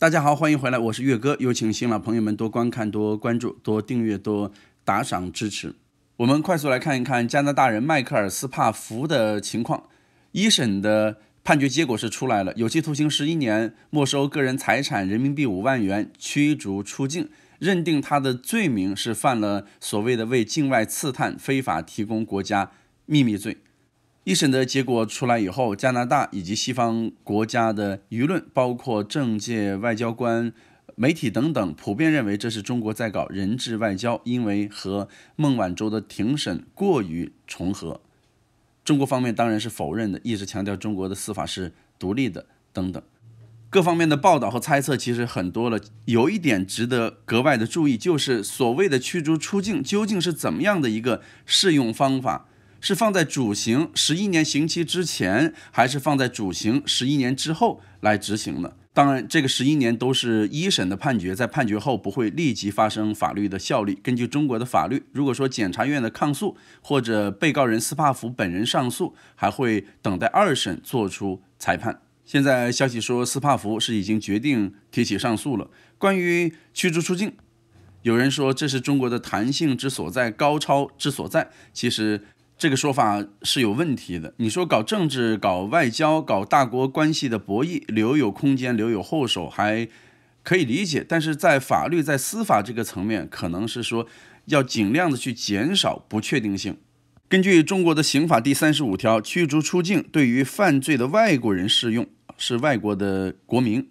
大家好，欢迎回来，我是岳哥，有请新老朋友们多观看、多关注、多订阅、多打赏支持。我们快速来看一看加拿大人迈克尔斯帕弗的情况。一审的判决结果是出来了，有期徒刑十一年，没收个人财产人民币五万元，驱逐出境，认定他的罪名是犯了所谓的为境外刺探非法提供国家秘密罪。一审的结果出来以后，加拿大以及西方国家的舆论，包括政界、外交官、媒体等等，普遍认为这是中国在搞人质外交，因为和孟晚舟的庭审过于重合。中国方面当然是否认的，一直强调中国的司法是独立的等等。各方面的报道和猜测其实很多了。有一点值得格外的注意，就是所谓的驱逐出境究竟是怎么样的一个适用方法。是放在主刑十一年刑期之前，还是放在主刑十一年之后来执行呢？当然，这个十一年都是一审的判决，在判决后不会立即发生法律的效力。根据中国的法律，如果说检察院的抗诉或者被告人斯帕弗本人上诉，还会等待二审作出裁判。现在消息说斯帕弗是已经决定提起上诉了。关于驱逐出境，有人说这是中国的弹性之所在、高超之所在，其实。这个说法是有问题的。你说搞政治、搞外交、搞大国关系的博弈，留有空间、留有后手，还可以理解。但是在法律、在司法这个层面，可能是说要尽量的去减少不确定性。根据中国的刑法第三十五条，驱逐出境对于犯罪的外国人适用，是外国的国民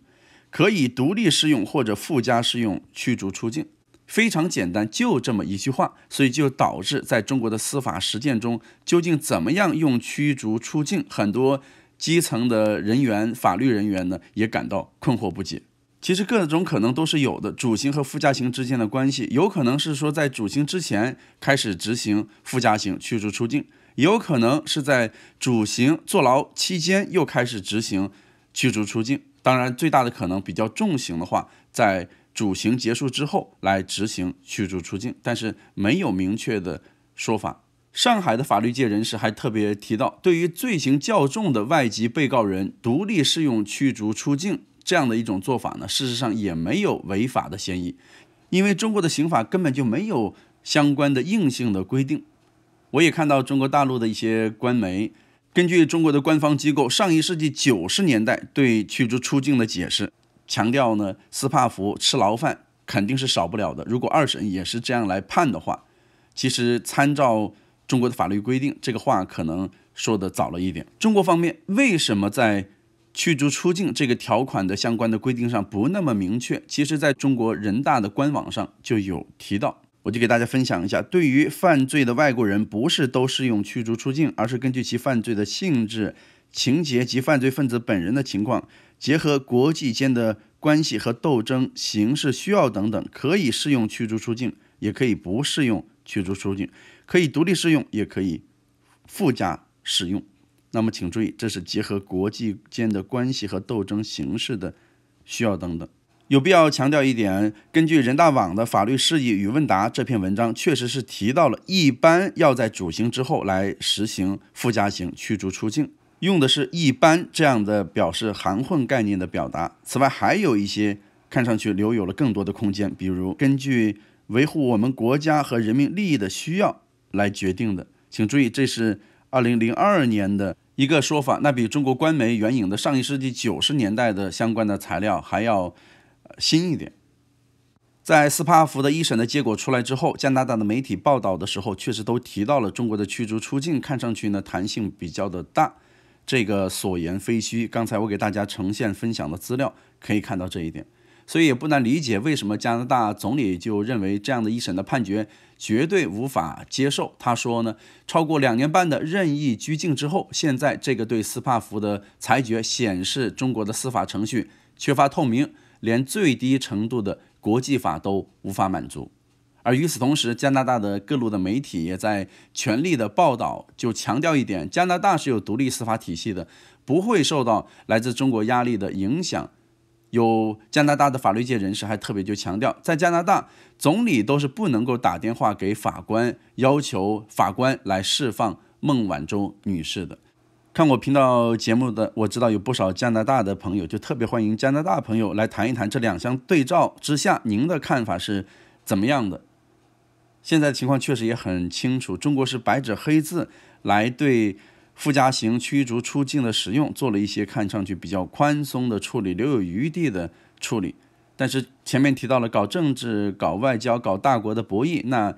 可以独立适用或者附加适用驱逐出境。非常简单，就这么一句话，所以就导致在中国的司法实践中，究竟怎么样用驱逐出境，很多基层的人员、法律人员呢，也感到困惑不解。其实各种可能都是有的，主刑和附加刑之间的关系，有可能是说在主刑之前开始执行附加刑驱逐出境，有可能是在主刑坐牢期间又开始执行驱逐出境。当然，最大的可能比较重刑的话，在。主刑结束之后来执行驱逐出境，但是没有明确的说法。上海的法律界人士还特别提到，对于罪行较重的外籍被告人独立适用驱逐出境这样的一种做法呢，事实上也没有违法的嫌疑，因为中国的刑法根本就没有相关的硬性的规定。我也看到中国大陆的一些官媒，根据中国的官方机构上一世纪九十年代对驱逐出境的解释。强调呢，斯帕福吃牢饭肯定是少不了的。如果二审也是这样来判的话，其实参照中国的法律规定，这个话可能说的早了一点。中国方面为什么在驱逐出境这个条款的相关的规定上不那么明确？其实，在中国人大的官网上就有提到，我就给大家分享一下：对于犯罪的外国人，不是都适用驱逐出境，而是根据其犯罪的性质。情节及犯罪分子本人的情况，结合国际间的关系和斗争形势需要等等，可以适用驱逐出境，也可以不适用驱逐出境，可以独立适用，也可以附加适用。那么，请注意，这是结合国际间的关系和斗争形势的需要等等。有必要强调一点，根据人大网的法律释义与问答这篇文章，确实是提到了一般要在主刑之后来实行附加刑驱逐出境。用的是一般这样的表示含混概念的表达。此外，还有一些看上去留有了更多的空间，比如根据维护我们国家和人民利益的需要来决定的。请注意，这是二零零二年的一个说法，那比中国官媒援引的上一世纪九十年代的相关的材料还要新一点。在斯帕福的一审的结果出来之后，加拿大的媒体报道的时候，确实都提到了中国的驱逐出境，看上去呢弹性比较的大。这个所言非虚，刚才我给大家呈现分享的资料可以看到这一点，所以也不难理解为什么加拿大总理就认为这样的一审的判决绝对无法接受。他说呢，超过两年半的任意拘禁之后，现在这个对斯帕弗的裁决显示中国的司法程序缺乏透明，连最低程度的国际法都无法满足。而与此同时，加拿大的各路的媒体也在全力的报道，就强调一点，加拿大是有独立司法体系的，不会受到来自中国压力的影响。有加拿大的法律界人士还特别就强调，在加拿大，总理都是不能够打电话给法官，要求法官来释放孟晚舟女士的。看我频道节目的，我知道有不少加拿大的朋友，就特别欢迎加拿大朋友来谈一谈这两相对照之下，您的看法是怎么样的？现在情况确实也很清楚，中国是白纸黑字来对附加刑驱逐出境的使用做了一些看上去比较宽松的处理，留有余地的处理。但是前面提到了搞政治、搞外交、搞大国的博弈，那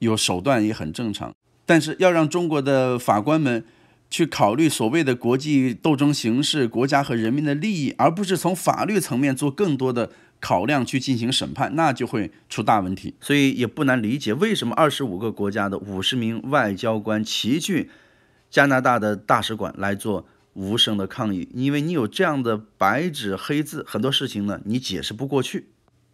有手段也很正常。但是要让中国的法官们去考虑所谓的国际斗争形势、国家和人民的利益，而不是从法律层面做更多的。考量去进行审判，那就会出大问题。所以也不难理解，为什么二十五个国家的五十名外交官齐聚加拿大的大使馆来做无声的抗议。因为你有这样的白纸黑字，很多事情呢你解释不过去。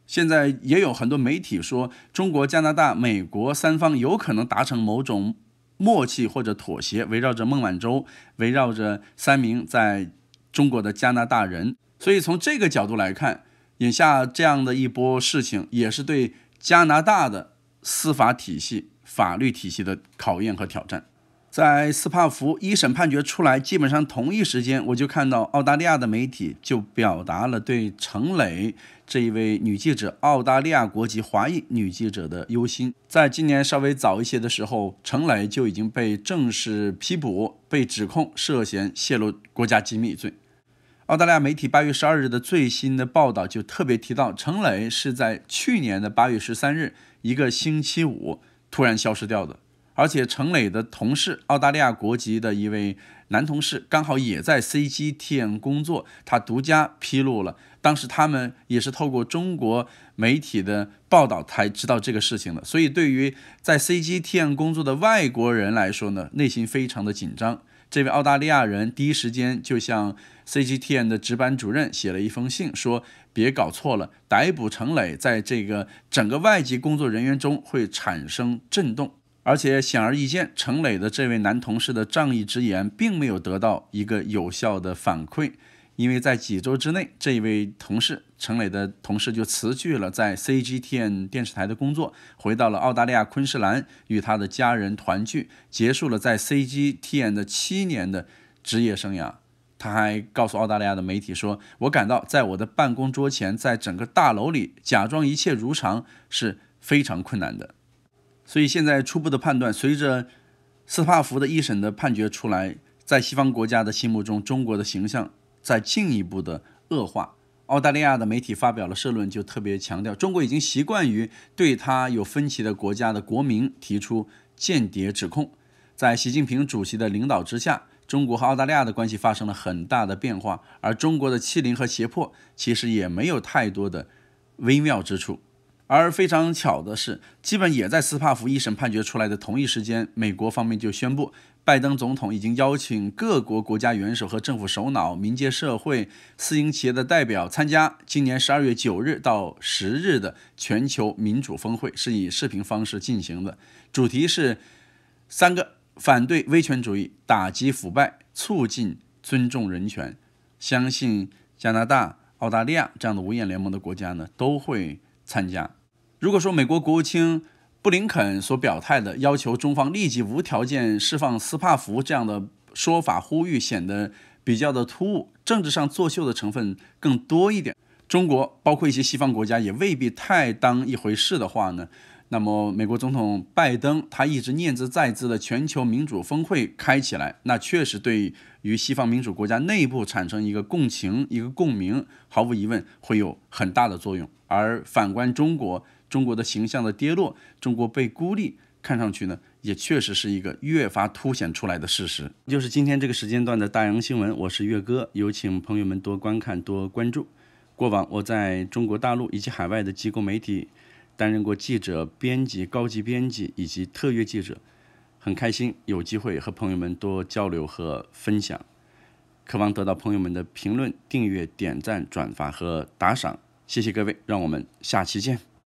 现在也有很多媒体说，中国、加拿大、美国三方有可能达成某种默契或者妥协，围绕着孟晚舟，围绕着三名在中国的加拿大人。所以从这个角度来看。眼下这样的一波事情，也是对加拿大的司法体系、法律体系的考验和挑战。在斯帕福一审判决出来，基本上同一时间，我就看到澳大利亚的媒体就表达了对陈磊这一位女记者、澳大利亚国籍华裔女记者的忧心。在今年稍微早一些的时候，陈磊就已经被正式批捕，被指控涉嫌泄露国家机密罪。澳大利亚媒体八月十二日的最新的报道就特别提到，陈磊是在去年的八月十三日，一个星期五突然消失掉的。而且，陈磊的同事，澳大利亚国籍的一位男同事，刚好也在 CGTN 工作，他独家披露了，当时他们也是透过中国媒体的报道才知道这个事情的。所以，对于在 CGTN 工作的外国人来说呢，内心非常的紧张。这位澳大利亚人第一时间就向 CGTN 的值班主任写了一封信，说别搞错了，逮捕陈磊，在这个整个外籍工作人员中会产生震动。而且显而易见，陈磊的这位男同事的仗义之言并没有得到一个有效的反馈。因为在几周之内，这一位同事，陈磊的同事就辞去了在 CGTN 电视台的工作，回到了澳大利亚昆士兰，与他的家人团聚，结束了在 CGTN 的七年的职业生涯。他还告诉澳大利亚的媒体说：“我感到在我的办公桌前，在整个大楼里假装一切如常是非常困难的。”所以现在初步的判断，随着斯帕福的一审的判决出来，在西方国家的心目中，中国的形象。在进一步的恶化。澳大利亚的媒体发表了社论，就特别强调，中国已经习惯于对他有分歧的国家的国民提出间谍指控。在习近平主席的领导之下，中国和澳大利亚的关系发生了很大的变化，而中国的欺凌和胁迫其实也没有太多的微妙之处。而非常巧的是，基本也在斯帕福一审判决出来的同一时间，美国方面就宣布，拜登总统已经邀请各国国家元首和政府首脑、民间社会、私营企业的代表参加今年十二月九日到十日的全球民主峰会，是以视频方式进行的，主题是三个反对威权主义、打击腐败、促进尊重人权。相信加拿大、澳大利亚这样的五眼联盟的国家呢，都会参加。如果说美国国务卿布林肯所表态的要求中方立即无条件释放斯帕福这样的说法呼吁显得比较的突兀，政治上作秀的成分更多一点，中国包括一些西方国家也未必太当一回事的话呢，那么美国总统拜登他一直念兹在兹的全球民主峰会开起来，那确实对于西方民主国家内部产生一个共情、一个共鸣，毫无疑问会有很大的作用。而反观中国。中国的形象的跌落，中国被孤立，看上去呢也确实是一个越发凸显出来的事实。就是今天这个时间段的大洋新闻，我是岳哥，有请朋友们多观看、多关注。过往我在中国大陆以及海外的机构媒体担任过记者、编辑、高级编辑以及特约记者，很开心有机会和朋友们多交流和分享，渴望得到朋友们的评论、订阅、点赞、转发和打赏，谢谢各位，让我们下期见。